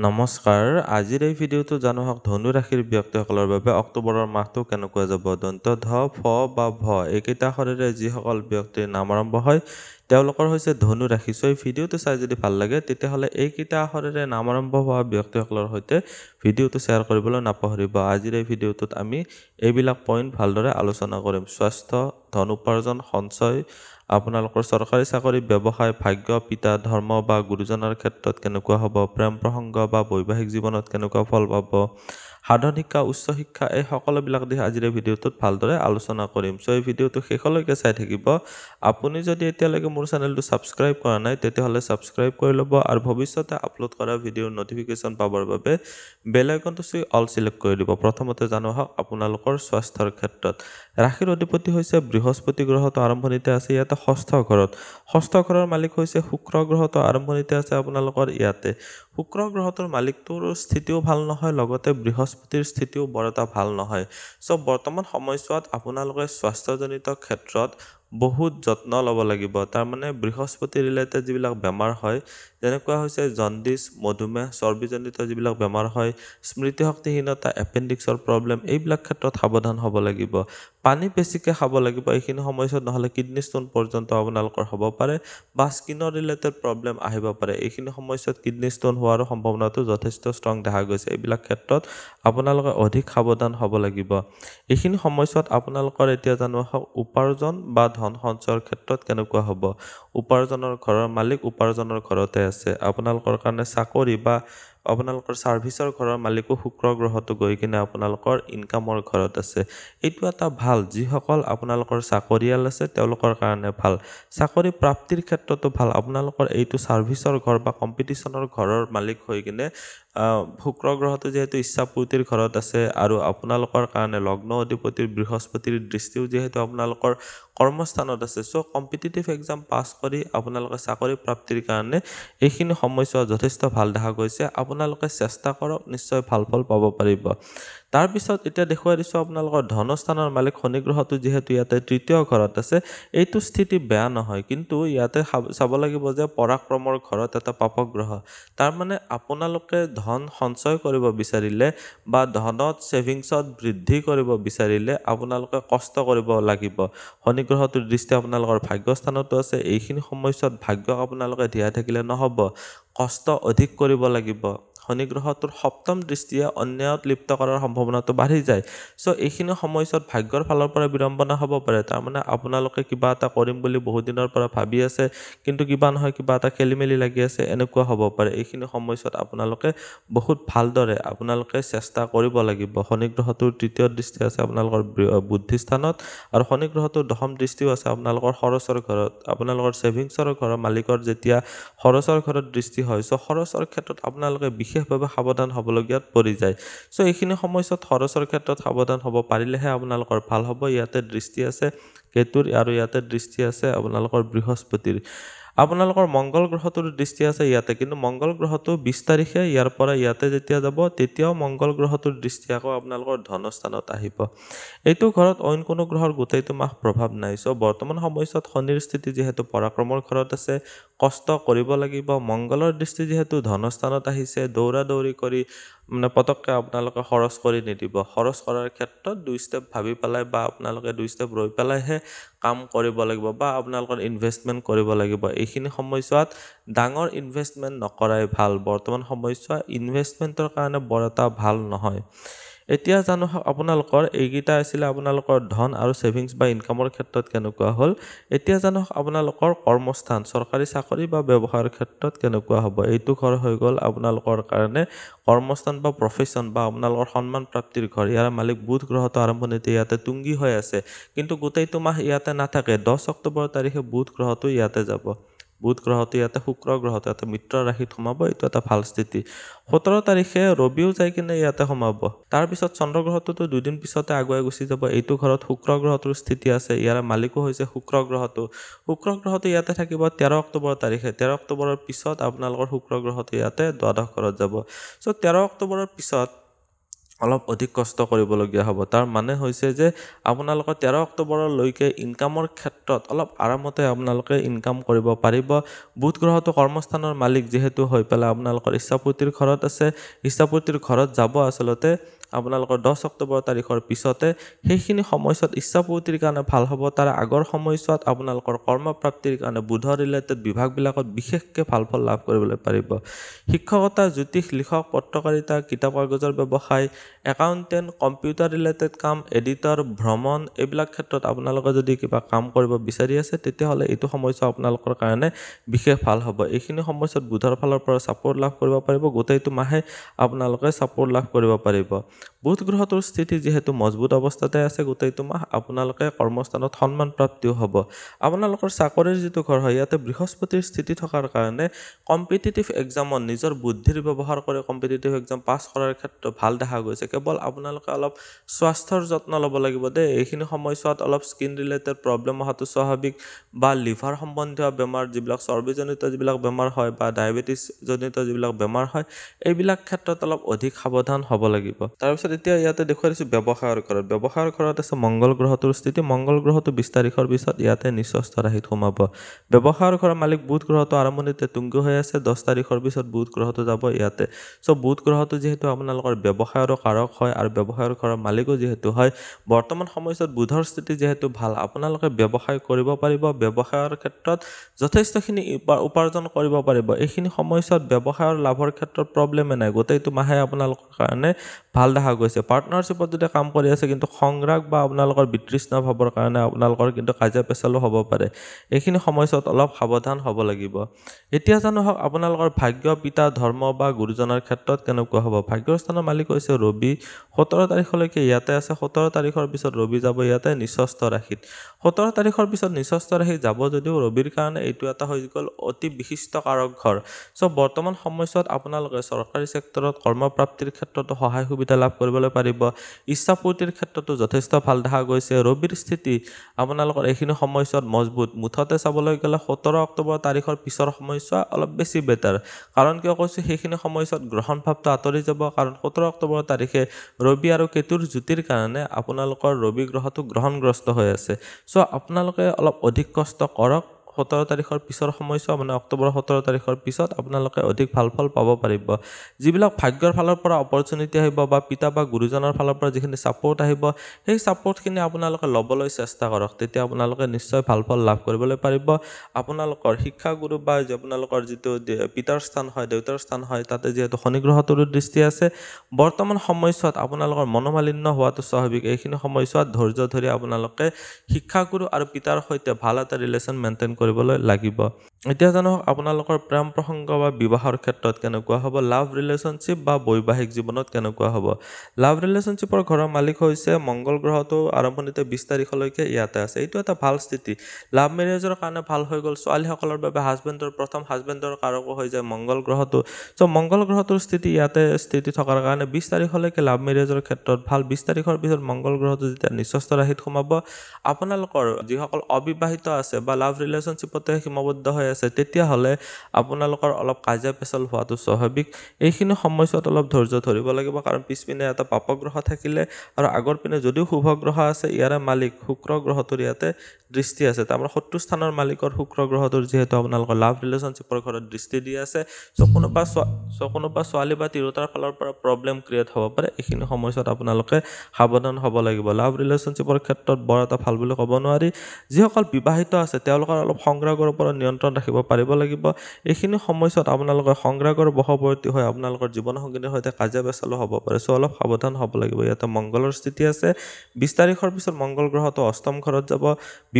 নমস্কাৰ আজিৰ এই ভিডিঅ'টো জানোহক ধনু ৰাশিৰ ব্যক্তিসকলৰ বাবে অক্টোবৰৰ মাহটো কেনেকুৱা যাব দন্ত ধ ফ বা ভ এইকেইটা শৰীৰে যিসকল ব্যক্তিৰ নাম আৰম্ভ হয় তেওঁলোকৰ হৈছে ধনু ৰাশি চ' এই ভিডিঅ'টো চাই যদি ভাল লাগে তেতিয়াহ'লে এইকেইটা আখৰেৰে নাম আৰম্ভ হোৱা ব্যক্তিসকলৰ সৈতে ভিডিঅ'টো শ্বেয়াৰ কৰিবলৈ নাপাহৰিব আজিৰ এই ভিডিঅ'টোত আমি এইবিলাক পইণ্ট ভালদৰে আলোচনা কৰিম স্বাস্থ্য ধন উপাৰ্জন সঞ্চয় আপোনালোকৰ চৰকাৰী চাকৰি ব্যৱসায় ভাগ্য পিতা ধৰ্ম বা গুৰুজনাৰ ক্ষেত্ৰত কেনেকুৱা হ'ব প্ৰেম প্ৰসংগ বা বৈবাহিক জীৱনত কেনেকুৱা ফল পাব সাধন শিক্ষা উচ্চ শিক্ষা এই সকলোবিলাক দিশ আজিৰ ভিডিঅ'টোত ভালদৰে আলোচনা কৰিম চ' এই ভিডিঅ'টো শেষলৈকে চাই থাকিব আপুনি যদি এতিয়ালৈকে মোৰ চেনেলটো ছাবস্ক্ৰাইব কৰা নাই তেতিয়াহ'লে ছাবস্ক্ৰাইব কৰি ল'ব আৰু ভৱিষ্যতে আপলোড কৰা ভিডিঅ'ৰ ন'টিফিকেশ্যন পাবৰ বাবে বেল আইকনটো চুই অল ছিলেক্ট কৰি দিব প্ৰথমতে জানো হওক আপোনালোকৰ স্বাস্থ্যৰ ক্ষেত্ৰত ৰাশিৰ অধিপতি হৈছে বৃহস্পতি গ্ৰহটো আৰম্ভণিতে আছে ইয়াতে ষষ্ঠ ঘৰত ষষ্ঠ ঘৰৰ মালিক হৈছে শুক্ৰ গ্ৰহটো আৰম্ভণিতে আছে আপোনালোকৰ ইয়াতে শুক্ৰ গ্ৰহটোৰ মালিকটোৰ স্থিতিও ভাল নহয় লগতে বৃহস্পতিৰ স্থিতিও বৰ এটা ভাল নহয় চ' বৰ্তমান সময়ছোৱাত আপোনালোকে স্বাস্থ্যজনিত ক্ষেত্ৰত বহুত যত্ন ল'ব লাগিব তাৰমানে বৃহস্পতি ৰিলেটেড যিবিলাক বেমাৰ হয় যেনেকুৱা হৈছে জণ্ডিচ মধুমেহ চৰ্বিজনিত যিবিলাক বেমাৰ হয় স্মৃতিশক্তিহীনতা এপেণ্ডিক্সৰ প্ৰব্লেম এইবিলাক ক্ষেত্ৰত সাৱধান হ'ব লাগিব পানী বেছিকৈ খাব লাগিব এইখিনি সময়ছোৱাত নহ'লে কিডনী ষ্ট'ন পৰ্যন্ত আপোনালোকৰ হ'ব পাৰে বা স্কিনৰ ৰিলেটেড প্ৰব্লেম আহিব পাৰে এইখিনি সময়ছোৱাত কিডনী ষ্ট'ন হোৱাৰো সম্ভাৱনাটো যথেষ্ট ষ্ট্ৰং দেখা গৈছে এইবিলাক ক্ষেত্ৰত আপোনালোকে অধিক সাৱধান হ'ব লাগিব এইখিনি সময়ছোৱাত আপোনালোকৰ এতিয়া জানো হওক উপাৰ্জন বা ধন সঞ্চয়ৰ ক্ষেত্ৰত কেনেকুৱা হ'ব উপাৰ্জনৰ ঘৰৰ মালিক উপাৰ্জনৰ ঘৰতে আছে আপোনালোকৰ কাৰণে চাকৰি বা আপোনালোকৰ ছাৰ্ভিচৰ ঘৰৰ মালিকো শুক্ৰ গ্ৰহটো গৈ কিনে আপোনালোকৰ ইনকামৰ ঘৰত আছে এইটো এটা ভাল যিসকল আপোনালোকৰ চাকৰিয়াল আছে তেওঁলোকৰ কাৰণে ভাল চাকৰি প্ৰাপ্তিৰ ক্ষেত্ৰতো ভাল আপোনালোকৰ এইটো ছাৰ্ভিচৰ ঘৰ বা কম্পিটিশ্যনৰ ঘৰৰ মালিক হৈ কিনে শুক্ৰ গ্ৰহটো যিহেতু ইচ্ছাপূৰ্তিৰ ঘৰত আছে আৰু আপোনালোকৰ কাৰণে লগ্ন অধিপতিৰ বৃহস্পতিৰ দৃষ্টিও যিহেতু আপোনালোকৰ কৰ্মস্থানত আছে চ' কম্পিটিটিভ এক্সাম পাছ কৰি আপোনালোকে চাকৰি প্ৰাপ্তিৰ কাৰণে এইখিনি সময়ছোৱা যথেষ্ট ভাল দেখা গৈছে আপোনালোকে চেষ্টা কৰক নিশ্চয় ভাল ফল পাব পাৰিব তাৰপিছত এতিয়া দেখুৱাই দিছোঁ আপোনালোকৰ ধনস্থানৰ মালিক শনিগ্ৰহটো যিহেতু ইয়াতে তৃতীয় ঘৰত আছে এইটো স্থিতি বেয়া নহয় কিন্তু ইয়াতে চাব লাগিব যে পৰাক্ৰমৰ ঘৰত এটা পাপগ্ৰহ তাৰমানে আপোনালোকে ধন সঞ্চয় কৰিব বিচাৰিলে বা ধনত ছেভিংছত বৃদ্ধি কৰিব বিচাৰিলে আপোনালোকে কষ্ট কৰিব লাগিব শনিগ্ৰহটোৰ দৃষ্টি আপোনালোকৰ ভাগ্যস্থানতো আছে এইখিনি সময়ছোৱাত ভাগ্যক আপোনালোকে দিয়াই থাকিলে নহ'ব কষ্ট অধিক কৰিব লাগিব শনি গ্ৰহটোৰ সপ্তম দৃষ্টিয়ে অন্যায়ত লিপ্ত কৰাৰ সম্ভাৱনাটো বাঢ়ি যায় চ' এইখিনি সময়ছোৱাত ভাগ্যৰ ফালৰ পৰা বিড়ম্বনা হ'ব পাৰে তাৰমানে আপোনালোকে কিবা এটা কৰিম বুলি বহুদিনৰ পৰা ভাবি আছে কিন্তু কিবা নহয় কিবা এটা খেলি মেলি লাগি আছে এনেকুৱা হ'ব পাৰে এইখিনি সময়ছোৱাত আপোনালোকে বহুত ভালদৰে আপোনালোকে চেষ্টা কৰিব লাগিব শনি গ্ৰহটোৰ তৃতীয় দৃষ্টি আছে আপোনালোকৰ বুদ্ধিস্থানত আৰু শনি গ্ৰহটোৰ দশম দৃষ্টিও আছে আপোনালোকৰ খৰচৰ ঘৰত আপোনালোকৰ ছেভিংছৰ ঘৰৰ মালিকৰ যেতিয়া খৰচৰ ঘৰত দৃষ্টি হয় চ' খৰচৰ ক্ষেত্ৰত আপোনালোকে বিশেষভাৱে সাৱধান হ'বলগীয়াত পৰি যায় চ' এইখিনি সময়ছোৱাত খৰচৰ ক্ষেত্ৰত সাৱধান হ'ব পাৰিলেহে আপোনালোকৰ ভাল হ'ব ইয়াতে দৃষ্টি আছে কেতুৰ আৰু ইয়াতে দৃষ্টি আছে আপোনালোকৰ বৃহস্পতিৰ আপোনালোকৰ মংগল গ্ৰহটোৰ দৃষ্টি আছে ইয়াতে কিন্তু মংগল গ্ৰহটো বিছ তাৰিখে ইয়াৰ পৰা ইয়াতে যেতিয়া যাব তেতিয়াও মংগল গ্ৰহটোৰ দৃষ্টি আকৌ আপোনালোকৰ ধনস্থানত আহিব এইটো ঘৰত অইন কোনো গ্ৰহৰ গোটেইটো মাহ প্ৰভাৱ নাই চ' বৰ্তমান সময়ছোৱাত শনিৰ স্থিতি যিহেতু পৰাক্ৰমৰ ঘৰত আছে কষ্ট কৰিব লাগিব মংগলৰ দৃষ্টি যিহেতু ধনস্থানত আহিছে দৌৰা দৌৰি কৰি মানে পটককৈ আপোনালোকে খৰচ কৰি নিদিব খৰচ কৰাৰ ক্ষেত্ৰত দুই ষ্টেপ ভাবি পেলাই বা আপোনালোকে দুই ষ্টেপ ৰৈ পেলাইহে কাম কৰিব লাগিব বা আপোনালোকৰ ইনভেষ্টমেণ্ট কৰিব লাগিব এইখিনি সময়ছোৱাত ডাঙৰ ইনভেষ্টমেণ্ট নকৰাই ভাল বৰ্তমান সময়ছোৱা ইনভেষ্টমেণ্টৰ কাৰণে বৰ এটা ভাল নহয় এতিয়া জানো হওক আপোনালোকৰ এইকেইটা আছিলে আপোনালোকৰ ধন আৰু ছেভিংছ বা ইনকামৰ ক্ষেত্ৰত কেনেকুৱা হ'ল এতিয়া জানো হওক আপোনালোকৰ কৰ্মস্থান চৰকাৰী চাকৰি বা ব্যৱসায়ৰ ক্ষেত্ৰত কেনেকুৱা হ'ব এইটো ঘৰ হৈ গ'ল আপোনালোকৰ কাৰণে কৰ্মস্থান বা প্ৰফেশ্যন বা আপোনালোকৰ সন্মান প্ৰাপ্তিৰ ঘৰ ইয়াৰ মালিক বুধ গ্ৰহটো আৰম্ভণিতে ইয়াতে তুংগী হৈ আছে কিন্তু গোটেইটো মাহ ইয়াতে নাথাকে দহ অক্টোবৰ তাৰিখে বুধ গ্ৰহটো ইয়াতে যাব বুধ গ্ৰহটো ইয়াতে শুক্ৰ গ্ৰহটো ইয়াতে মিত্ৰ ৰাশিত সোমাব এইটো এটা ভাল স্থিতি সোতৰ তাৰিখে ৰবিও যাই কিনে ইয়াতে সোমাব তাৰপিছত চন্দ্ৰ গ্ৰহটোতো দুদিন পিছতে আগুৱাই গুচি যাব এইটো ঘৰত শুক্ৰ গ্ৰহটোৰ স্থিতি আছে ইয়াৰ মালিকো হৈছে শুক্ৰ গ্ৰহটো শুক্ৰ গ্ৰহটো ইয়াতে থাকিব তেৰ অক্টোবৰ তাৰিখে তেৰ অক্টোবৰৰ পিছত আপোনালোকৰ শুক্ৰ গ্ৰহটো ইয়াতে দ্বাদশ ঘৰত যাব চ' তেৰ অক্টোবৰৰ পিছত অলপ অধিক কষ্ট কৰিবলগীয়া হ'ব তাৰ মানে হৈছে যে আপোনালোকৰ তেৰ অক্টোবৰলৈকে ইনকামৰ ক্ষেত্ৰত অলপ আৰামতে আপোনালোকে ইনকাম কৰিব পাৰিব বুধ গ্ৰহটো কৰ্মস্থানৰ মালিক যিহেতু হৈ পেলাই আপোনালোকৰ ইচ্ছাপূৰ্তিৰ ঘৰত আছে ইচ্ছাপতিৰ ঘৰত যাব আচলতে আপোনালোকৰ দহ অক্টোবৰ তাৰিখৰ পিছতে সেইখিনি সময়ছোৱাত ইচ্ছাপূৰ্তিৰ কাৰণে ভাল হ'ব তাৰে আগৰ সময়ছোৱাত আপোনালোকৰ কৰ্মপ্ৰাপ্তিৰ কাৰণে বুধৰ ৰিলেটেড বিভাগবিলাকত বিশেষকৈ ভাল ফল লাভ কৰিবলৈ পাৰিব শিক্ষকতা জ্যোতিষ লিখক পত্ৰকাৰিতা কিতাপ কাগজৰ ব্যৱসায় একাউণ্টেণ্ট কম্পিউটাৰ ৰিলেটেড কাম এডিটৰ ভ্ৰমণ এইবিলাক ক্ষেত্ৰত আপোনালোকে যদি কিবা কাম কৰিব বিচাৰি আছে তেতিয়াহ'লে এইটো সময়ছোৱা আপোনালোকৰ কাৰণে বিশেষ ভাল হ'ব এইখিনি সময়ছোৱাত বুধৰ ফালৰ পৰা ছাপৰ্ট লাভ কৰিব পাৰিব গোটেইটো মাহে আপোনালোকে ছাপৰ্ট লাভ কৰিব পাৰিব বুধ গ্ৰহটোৰ স্থিতি যিহেতু মজবুত অৱস্থাতে আছে গোটেইটো মাহ আপোনালোকে কৰ্মস্থানত সন্মান প্ৰাপ্তিও হ'ব আপোনালোকৰ চাকৰিৰ যিটো ঘৰ হয় ইয়াতে বৃহস্পতিৰ স্থিতি থকাৰ কাৰণে কম্পিটিটিভ এক্সামত নিজৰ বুদ্ধিৰ ব্যৱহাৰ কৰি কম্পিটিটিভ এক্সাম পাছ কৰাৰ ক্ষেত্ৰত ভাল দেখা গৈছে কেৱল আপোনালোকে অলপ স্বাস্থ্যৰ যত্ন ল'ব লাগিব দেই এইখিনি সময়ছোৱাত অলপ স্কিন ৰিলেটেড প্ৰব্লেম অহাটো স্বাভাৱিক বা লিভাৰ সম্বন্ধীয় বেমাৰ যিবিলাক চৰ্বিজনিত যিবিলাক বেমাৰ হয় বা ডায়েবেটিছজনিত যিবিলাক বেমাৰ হয় এইবিলাক ক্ষেত্ৰত অলপ অধিক সাৱধান হ'ব লাগিব তাৰ তাৰপিছত এতিয়া ইয়াতে দেখুৱাইছোঁ ব্যৱসায়ৰ ঘৰত ব্যৱসায়ৰ ঘৰত আছে মংগল গ্ৰহটোৰ স্থিতি মংগল গ্ৰহটো বিছ তাৰিখৰ পিছত ইয়াতে নিশ্চস্থ ৰাহিত সোমাব ব্যৱসায়ৰ ঘৰৰ মালিক বুধ গ্ৰহটো আৰম্ভণিতে তুংগ হৈ আছে দহ তাৰিখৰ পিছত বুধ গ্ৰহটো যাব ইয়াতে চ' বুধ গ্ৰহটো যিহেতু আপোনালোকৰ ব্যৱসায়ৰো কাৰক হয় আৰু ব্যৱসায়ৰ ঘৰৰ মালিকো যিহেতু হয় বৰ্তমান সময়ছোৱাত বুধৰ স্থিতি যিহেতু ভাল আপোনালোকে ব্যৱসায় কৰিব পাৰিব ব্যৱসায়ৰ ক্ষেত্ৰত যথেষ্টখিনি উপাৰ্জন কৰিব পাৰিব এইখিনি সময়ছোৱাত ব্যৱসায়ৰ লাভৰ ক্ষেত্ৰত প্ৰব্লেমে নাই গোটেইটো মাহে আপোনালোকৰ কাৰণে ভাল দেখা গৈছে পাৰ্টনাৰশ্বিপত যদি কাম কৰি আছে কিন্তু সংগ্ৰাহ বা আপোনালোকৰ বিতৃষ্ণা ভাৱৰ কাৰণে আপোনালোকৰ কিন্তু কাজিয়া পেচালো হ'ব পাৰে এইখিনি সময়ছোৱাত অলপ সাৱধান হ'ব লাগিব এতিয়া জানো হওক আপোনালোকৰ ভাগ্য পিতা ধৰ্ম বা গুৰুজনাৰ ক্ষেত্ৰত কেনেকুৱা হ'ব ভাগ্যস্থানৰ মালিক হৈছে ৰবি সোতৰ তাৰিখলৈকে ইয়াতে আছে সোতৰ তাৰিখৰ পিছত ৰবি যাব ইয়াতে নিস্বস্থ ৰাশিত সোতৰ তাৰিখৰ পিছত নিস্বস্থ ৰাশিত যাব যদিও ৰবিৰ কাৰণে এইটো এটা হৈ গ'ল অতি বিশিষ্ট কাৰক ঘৰ চ' বৰ্তমান সময়ছোৱাত আপোনালোকে চৰকাৰী চেক্টৰত কৰ্মপ্ৰাপ্তিৰ ক্ষেত্ৰতো সহায় সুবিধা লাভ লাভ কৰিবলৈ পাৰিব ইচ্ছা পূৰ্তিৰ ক্ষেত্ৰতো যথেষ্ট ভাল দেখা গৈছে ৰবিৰ স্থিতি আপোনালোকৰ এইখিনি সময়ছোৱাত মজবুত মুঠতে চাবলৈ গ'লে সোতৰ অক্টোবৰ তাৰিখৰ পিছৰ সময়ছোৱা অলপ বেছি বেটাৰ কাৰণ কিয় কৈছোঁ সেইখিনি সময়ছোৱাত গ্ৰহণ ভাৱটো আঁতৰি যাব কাৰণ সোতৰ অক্টোবৰ তাৰিখে ৰবি আৰু কেতুৰ জ্যোতিৰ কাৰণে আপোনালোকৰ ৰবি গ্ৰহটো গ্ৰহণগ্ৰস্ত হৈ আছে চ' আপোনালোকে অলপ অধিক কষ্ট কৰক সোতৰ তাৰিখৰ পিছৰ সময়ছোৱা মানে অক্টোবৰ সোতৰ তাৰিখৰ পিছত আপোনালোকে অধিক ভাল ফল পাব পাৰিব যিবিলাক ভাগ্যৰ ফালৰ পৰা অপৰচুনিটি আহিব বা পিতা বা গুৰুজনৰ ফালৰ পৰা যিখিনি ছাপৰ্ট আহিব সেই ছাপৰ্টখিনি আপোনালোকে ল'বলৈ চেষ্টা কৰক তেতিয়া আপোনালোকে নিশ্চয় ভাল ফল লাভ কৰিবলৈ পাৰিব আপোনালোকৰ শিক্ষাগুৰু বা আপোনালোকৰ যিটো পিতাৰ স্থান হয় দেউতাৰ স্থান হয় তাতে যিহেতু শনিগ্ৰহটোৰো দৃষ্টি আছে বৰ্তমান সময়ছোৱাত আপোনালোকৰ মনোমালিন্য হোৱাটো স্বাভাৱিক এইখিনি সময়ছোৱাত ধৈৰ্য ধৰি আপোনালোকে শিক্ষাগুৰু আৰু পিতাৰ সৈতে ভাল এটা ৰিলেশ্যন মেইনটেইন কৰিব কৰিবলৈ লাগিব এতিয়া জানো আপোনালোকৰ প্ৰেম প্ৰসংগ বা বিবাহৰ ক্ষেত্ৰত কেনেকুৱা হ'ব লাভ ৰিলেশ্যনশ্বিপ বা বৈবাহিক জীৱনত কেনেকুৱা হ'ব লাভ ৰিলেশ্যনশ্বিপৰ ঘৰৰ মালিক হৈছে মংগল গ্ৰহটো আৰম্ভণিতে বিছ তাৰিখলৈকে ইয়াতে আছে এইটো এটা ভাল স্থিতি লাভ মেৰেজৰ কাৰণে ভাল হৈ গ'ল ছোৱালীসকলৰ বাবে হাজবেণ্ডৰ প্ৰথম হাজবেণ্ডৰ কাৰকো হৈ যায় মংগল গ্ৰহটো চ' মংগল গ্ৰহটোৰ স্থিতি ইয়াতে স্থিতি থকাৰ কাৰণে বিছ তাৰিখলৈকে লাভ মেৰেজৰ ক্ষেত্ৰত ভাল বিছ তাৰিখৰ পিছত মংগল গ্ৰহটো যেতিয়া নিশ্বস্থ ৰাশিত সোমাব আপোনালোকৰ যিসকল অবিবাহিত আছে বা লাভ ৰিলেশ্যনশ্বিপতে সীমাবদ্ধ হৈ আছে তেতিয়াহ'লে আপোনালোকৰ অলপ কাজিয়া পেচাল হোৱাটো স্বাভাৱিক এইখিনি সময়ছোৱাত অলপ ধৈৰ্য ধৰিব লাগিব কাৰণ পিছপিনে এটা পাপগ্ৰহ থাকিলে আৰু আগৰ পিনে যদিও শুভগ্ৰহ আছে ইয়াৰে মালিক শুক্ৰ গ্ৰহটোৰ ইয়াতে দৃষ্টি আছে তাৰমানে সত্তৰ স্থানৰ মালিকৰ শুক্ৰ গ্ৰহটোৰ যিহেতু আপোনালোকৰ লাভ ৰিলেশ্যনশ্বিপৰ ঘৰত দৃষ্টি দি আছে চকোনোবা ছোৱা কোনোবা ছোৱালী বা তিৰোতাৰ ফালৰ পৰা প্ৰব্লেম ক্ৰিয়েট হ'ব পাৰে এইখিনি সময়ছোৱাত আপোনালোকে সাৱধান হ'ব লাগিব লাভ ৰিলেশ্যনশ্বিপৰ ক্ষেত্ৰত বৰ এটা ভাল বুলি ক'ব নোৱাৰি যিসকল বিবাহিত আছে তেওঁলোকৰ অলপ সংগ্ৰাগৰ ওপৰত নিয়ন্ত্ৰণ ৰাখিব পাৰিব লাগিব এইখিনি সময়ছোৱাত আপোনালোকে সংগ্ৰাগৰ বশৱৰ্তী হৈ আপোনালোকৰ জীৱনসংগীৰ সৈতে কাজিয়া পেচালো হ'ব পাৰে চ' অলপ সাৱধান হ'ব লাগিব ইয়াতে মংগলৰ স্থিতি আছে বিছ তাৰিখৰ পিছত মংগল গ্ৰহটো অষ্টম ঘৰত যাব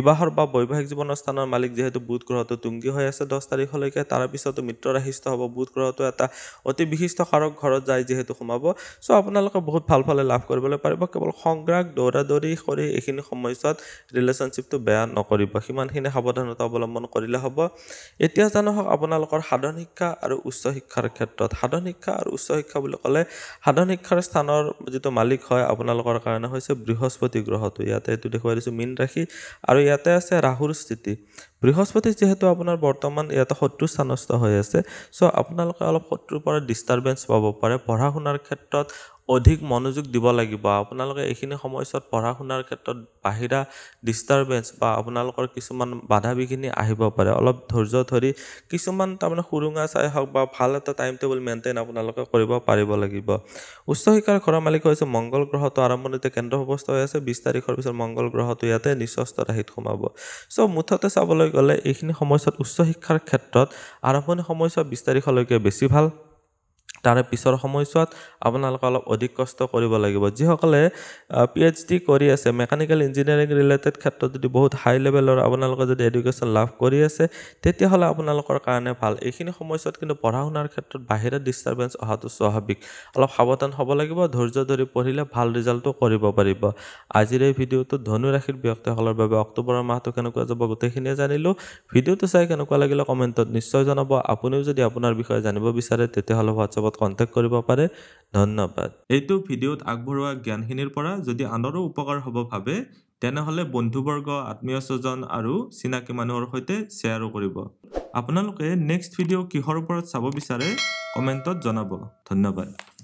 বিবাহৰ বা বৈবাহিক জীৱনৰ স্থানৰ মালিক যিহেতু বুধ গ্ৰহটো টুংগী হৈ আছে দহ তাৰিখলৈকে তাৰপিছতো মিত্ৰৰাহিষ্ট হ'ব বুধ গ্ৰহটো এটা অতি বিশিষ্ট কাৰক ঘৰত যায় যিহেতু সোমাব চ' আপোনালোকে বহুত ভাল ফালে লাভ কৰিবলৈ পাৰিব কেৱল সংগ্ৰাগ দৌৰা দৌৰি কৰি এইখিনি সময়ছোৱাত ৰিলেশ্যনশ্বিপটো বেয়া নকৰিব সিমানখিনি সাৱধানতা অৱলম্বন কৰিলে হ'ব এতিয়া জানো হওক আপোনালোকৰ সাধন শিক্ষা আৰু উচ্চ শিক্ষাৰ ক্ষেত্ৰত সাধন শিক্ষা আৰু উচ্চ শিক্ষা বুলি ক'লে সাধন শিক্ষাৰ স্থানৰ যিটো মালিক হয় আপোনালোকৰ কাৰণে হৈছে বৃহস্পতি গ্ৰহটো ইয়াতে এইটো দেখুৱাই দিছোঁ মীন ৰাখি আৰু ইয়াতে আছে ৰাহুৰ স্থিতি বৃহস্পতি যিহেতু আপোনাৰ বৰ্তমান ইয়াতে শত্ৰু স্থানস্থ হৈ আছে চ' আপোনালোকে অলপ শত্ৰুৰ পৰা ডিষ্টাৰ্বেঞ্চ পাব পাৰে পঢ়া শুনাৰ ক্ষেত্ৰত অধিক মনোযোগ দিব লাগিব আপোনালোকে এইখিনি সময়ছোৱাত পঢ়া শুনাৰ ক্ষেত্ৰত বাহিৰা ডিষ্টাৰ্বেঞ্চ বা আপোনালোকৰ কিছুমান বাধা বিঘিনি আহিব পাৰে অলপ ধৈৰ্য ধৰি কিছুমান তাৰমানে সুৰুঙা চাই হওক বা ভাল এটা টাইম টেবুল মেইনটেইন আপোনালোকে কৰিব পাৰিব লাগিব উচ্চ শিক্ষাৰ ঘৰৰ মালিক হৈছে মংগল গ্ৰহটো আৰম্ভণিতে কেন্দ্ৰ অৱস্থা হৈ আছে বিছ তাৰিখৰ পিছত মংগল গ্ৰহটো ইয়াতে নিশ্চস্থ ৰাহিত সোমাব চ' মুঠতে চাবলৈ গ'লে এইখিনি সময়ছোৱাত উচ্চ শিক্ষাৰ ক্ষেত্ৰত আৰম্ভণি সময়ছোৱা বিছ তাৰিখলৈকে বেছি ভাল তাৰে পিছৰ সময়ছোৱাত আপোনালোকে অলপ অধিক কষ্ট কৰিব লাগিব যিসকলে পি এইচ ডি কৰি আছে মেকানিকেল ইঞ্জিনিয়াৰিং ৰিলেটেড ক্ষেত্ৰত যদি বহুত হাই লেভেলৰ আপোনালোকে যদি এডুকেশ্যন লাভ কৰি আছে তেতিয়াহ'লে আপোনালোকৰ কাৰণে ভাল এইখিনি সময়ছোৱাত কিন্তু পঢ়া শুনাৰ ক্ষেত্ৰত বাহিৰা ডিষ্টাৰ্বেঞ্চ অহাটো স্বাভাৱিক অলপ সাৱধান হ'ব লাগিব ধৈৰ্য ধৰি পঢ়িলে ভাল ৰিজাল্টটো কৰিব পাৰিব আজিৰ এই ভিডিঅ'টো ধনু ৰাশিৰ ব্যক্তিসকলৰ বাবে অক্টোবৰৰ মাহটো কেনেকুৱা যাব গোটেইখিনিয়ে জানিলোঁ ভিডিঅ'টো চাই কেনেকুৱা লাগিলে কমেণ্টত নিশ্চয় জনাব আপুনিও যদি আপোনাৰ বিষয়ে জানিব বিচাৰে তেতিয়াহ'লে হোৱাটছএপত লগত কণ্টেক্ট কৰিব পাৰে ধন্যবাদ এইটো ভিডিঅ'ত আগবঢ়োৱা জ্ঞানখিনিৰ পৰা যদি আনৰো উপকাৰ হ'ব ভাবে তেনেহ'লে বন্ধুবৰ্গ আত্মীয় স্বজন আৰু চিনাকি মানুহৰ সৈতে শ্বেয়াৰো কৰিব আপোনালোকে নেক্সট ভিডিঅ' কিহৰ ওপৰত চাব বিচাৰে কমেণ্টত জনাব ধন্যবাদ